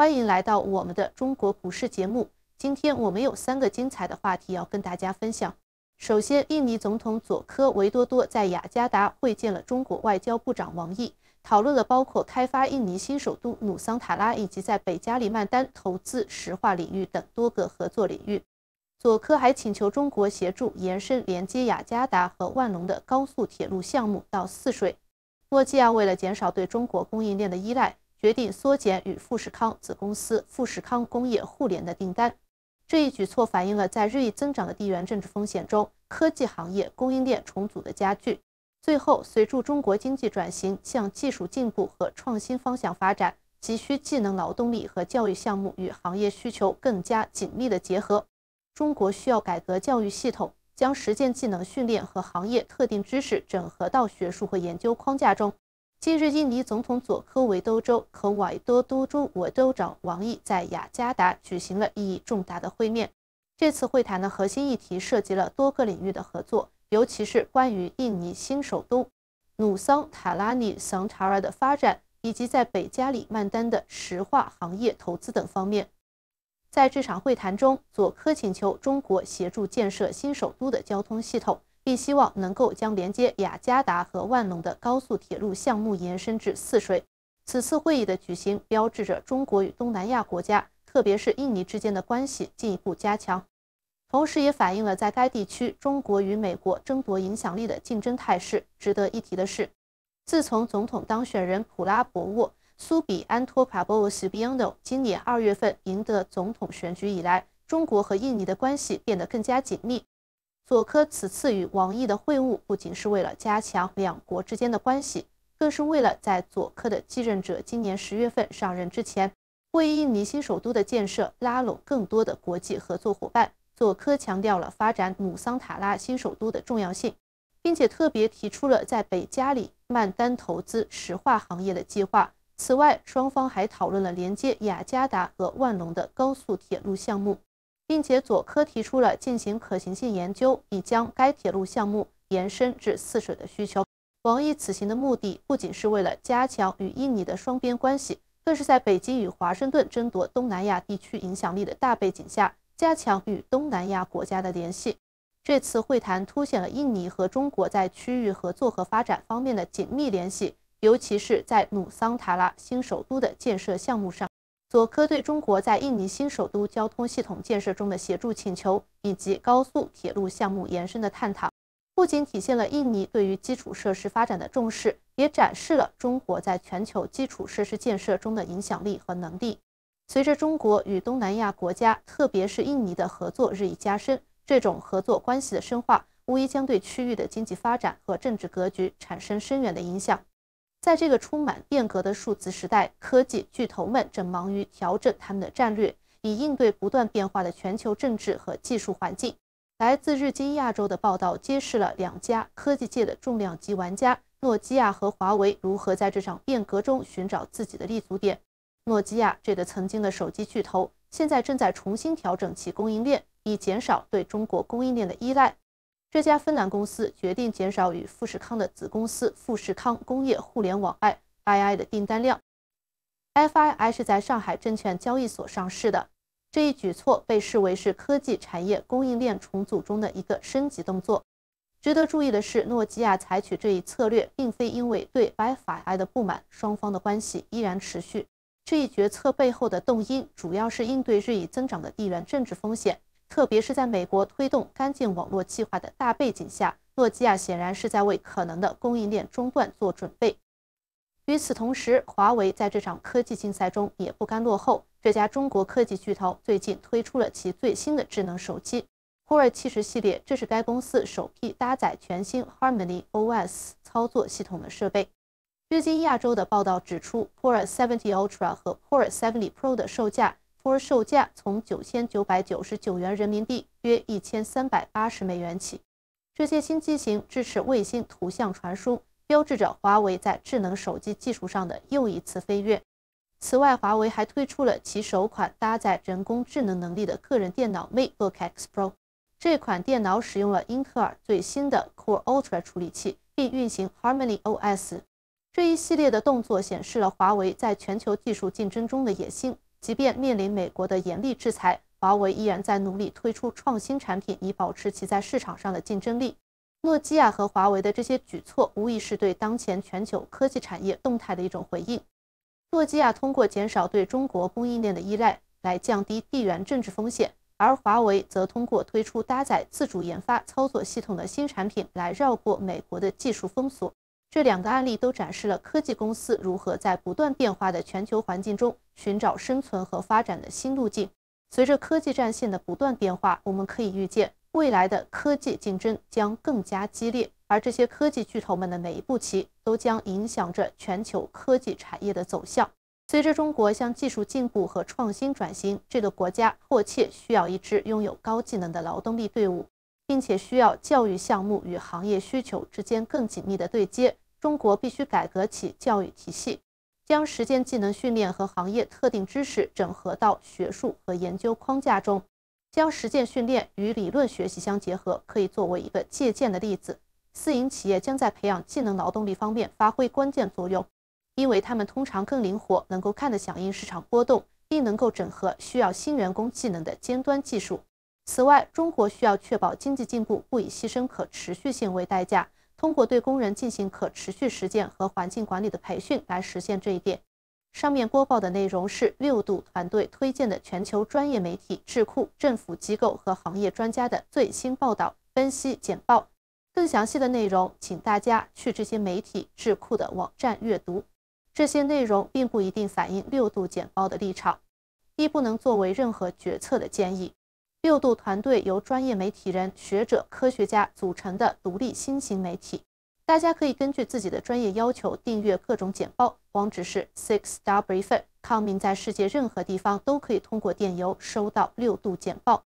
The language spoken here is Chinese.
欢迎来到我们的中国股市节目。今天我们有三个精彩的话题要跟大家分享。首先，印尼总统佐科维多多在雅加达会见了中国外交部长王毅，讨论了包括开发印尼新首都努桑塔拉以及在北加里曼丹投资石化领域等多个合作领域。佐科还请求中国协助延伸连接雅加达和万隆的高速铁路项目到泗水。诺基亚为了减少对中国供应链的依赖。决定缩减与富士康子公司富士康工业互联的订单。这一举措反映了在日益增长的地缘政治风险中，科技行业供应链重组的加剧。最后，随着中国经济转型向技术进步和创新方向发展，急需技能劳动力和教育项目与行业需求更加紧密的结合。中国需要改革教育系统，将实践技能训练和行业特定知识整合到学术和研究框架中。近日，印尼总统佐科维多州和瓦多都州外州长王毅在雅加达举行了意义重大的会面。这次会谈的核心议题涉及了多个领域的合作，尤其是关于印尼新首都努桑塔拉尼桑查尔的发展，以及在北加里曼丹的石化行业投资等方面。在这场会谈中，佐科请求中国协助建设新首都的交通系统。并希望能够将连接雅加达和万隆的高速铁路项目延伸至泗水。此次会议的举行标志着中国与东南亚国家，特别是印尼之间的关系进一步加强，同时也反映了在该地区中国与美国争夺影响力的竞争态势。值得一提的是，自从总统当选人普拉博沃苏比安托卡波沃斯比安诺今年二月份赢得总统选举以来，中国和印尼的关系变得更加紧密。佐科此次与王毅的会晤，不仅是为了加强两国之间的关系，更是为了在佐科的继任者今年十月份上任之前，为印尼新首都的建设拉拢更多的国际合作伙伴。佐科强调了发展努桑塔拉新首都的重要性，并且特别提出了在北加里曼丹投资石化行业的计划。此外，双方还讨论了连接雅加达和万隆的高速铁路项目。并且，佐科提出了进行可行性研究，以将该铁路项目延伸至泗水的需求。王毅此行的目的不仅是为了加强与印尼的双边关系，更是在北京与华盛顿争夺东南亚地区影响力的大背景下，加强与东南亚国家的联系。这次会谈凸显了印尼和中国在区域合作和发展方面的紧密联系，尤其是在努桑塔拉新首都的建设项目上。佐科对中国在印尼新首都交通系统建设中的协助请求以及高速铁路项目延伸的探讨，不仅体现了印尼对于基础设施发展的重视，也展示了中国在全球基础设施建设中的影响力和能力。随着中国与东南亚国家，特别是印尼的合作日益加深，这种合作关系的深化无疑将对区域的经济发展和政治格局产生深远的影响。在这个充满变革的数字时代，科技巨头们正忙于调整他们的战略，以应对不断变化的全球政治和技术环境。来自日经亚洲的报道揭示了两家科技界的重量级玩家——诺基亚和华为，如何在这场变革中寻找自己的立足点。诺基亚这个曾经的手机巨头，现在正在重新调整其供应链，以减少对中国供应链的依赖。这家芬兰公司决定减少与富士康的子公司富士康工业互联网 i i i 的订单量。f i i 是在上海证券交易所上市的。这一举措被视为是科技产业供应链重组中的一个升级动作。值得注意的是，诺基亚采取这一策略并非因为对 f i i 的不满，双方的关系依然持续。这一决策背后的动因主要是应对日益增长的地缘政治风险。特别是在美国推动“干净网络”计划的大背景下，诺基亚显然是在为可能的供应链中断做准备。与此同时，华为在这场科技竞赛中也不甘落后。这家中国科技巨头最近推出了其最新的智能手机 ——Pura 70系列，这是该公司首批搭载全新 Harmony OS 操作系统的设备。据亚洲的报道指出，Pura 70 Ultra 和 Pura 70 Pro 的售价。而售价从九千九百九十九元人民币约一千三百八十美元起，这些新机型支持卫星图像传输，标志着华为在智能手机技术上的又一次飞跃。此外，华为还推出了其首款搭载人工智能能力的个人电脑 MateBook X Pro。这款电脑使用了英特尔最新的 Core Ultra 处理器，并运行 Harmony OS。这一系列的动作显示了华为在全球技术竞争中的野心。即便面临美国的严厉制裁，华为依然在努力推出创新产品，以保持其在市场上的竞争力。诺基亚和华为的这些举措，无疑是对当前全球科技产业动态的一种回应。诺基亚通过减少对中国供应链的依赖来降低地缘政治风险，而华为则通过推出搭载自主研发操作系统的新产品来绕过美国的技术封锁。这两个案例都展示了科技公司如何在不断变化的全球环境中寻找生存和发展的新路径。随着科技战线的不断变化，我们可以预见，未来的科技竞争将更加激烈。而这些科技巨头们的每一步棋，都将影响着全球科技产业的走向。随着中国向技术进步和创新转型，这个国家迫切需要一支拥有高技能的劳动力队伍。并且需要教育项目与行业需求之间更紧密的对接。中国必须改革起教育体系，将实践技能训练和行业特定知识整合到学术和研究框架中，将实践训练与理论学习相结合，可以作为一个借鉴的例子。私营企业将在培养技能劳动力方面发挥关键作用，因为他们通常更灵活，能够看得响应市场波动，并能够整合需要新员工技能的尖端技术。此外，中国需要确保经济进步不以牺牲可持续性为代价。通过对工人进行可持续实践和环境管理的培训来实现这一点。上面播报的内容是六度团队推荐的全球专业媒体、智库、政府机构和行业专家的最新报道、分析简报。更详细的内容，请大家去这些媒体、智库的网站阅读。这些内容并不一定反映六度简报的立场，亦不能作为任何决策的建议。六度团队由专业媒体人、学者、科学家组成的独立新型媒体，大家可以根据自己的专业要求订阅各种简报，网址是 s i x s t a r e e c o m 在世界任何地方都可以通过电邮收到六度简报。